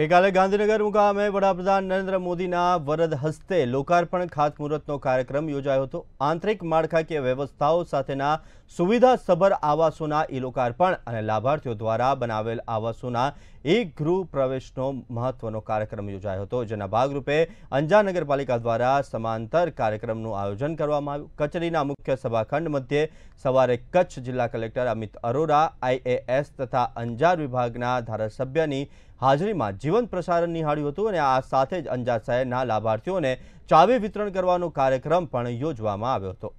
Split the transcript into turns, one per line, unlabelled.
ગઈકાલે ગાંધીનગર મુકામે વડાપ્રધાન નરેન્દ્ર મોદીના વરદ હસ્તે લોકાર્પણ ખાતમુહૂર્તનો કાર્યક્રમ યોજાયો હતો આંતરિક માળખાકીય વ્યવસ્થાઓ સાથેના સુવિધાસભર આવાસોના ઈ લોકાર્પણ અને લાભાર્થીઓ દ્વારા બનાવેલ આવાસોના એક ગૃહ પ્રવેશનો મહત્વનો કાર્યક્રમ યોજાયો હતો જેના ભાગરૂપે અંજાર નગરપાલિકા દ્વારા સમાંતર કાર્યક્રમનું આયોજન કરવામાં આવ્યું કચેરીના મુખ્ય સભાખંડ મધ્યે સવારે કચ્છ જિલ્લા કલેક્ટર અમિત અરોરા આઈએએસ તથા અંજાર વિભાગના ધારાસભ્યની હાજરીમાં જીવંત પ્રસારણ નિહાળ્યું હતું અને આ સાથે જ અંજાર શહેરના લાભાર્થીઓને ચાવી વિતરણ કરવાનો કાર્યક્રમ પણ યોજવામાં આવ્યો હતો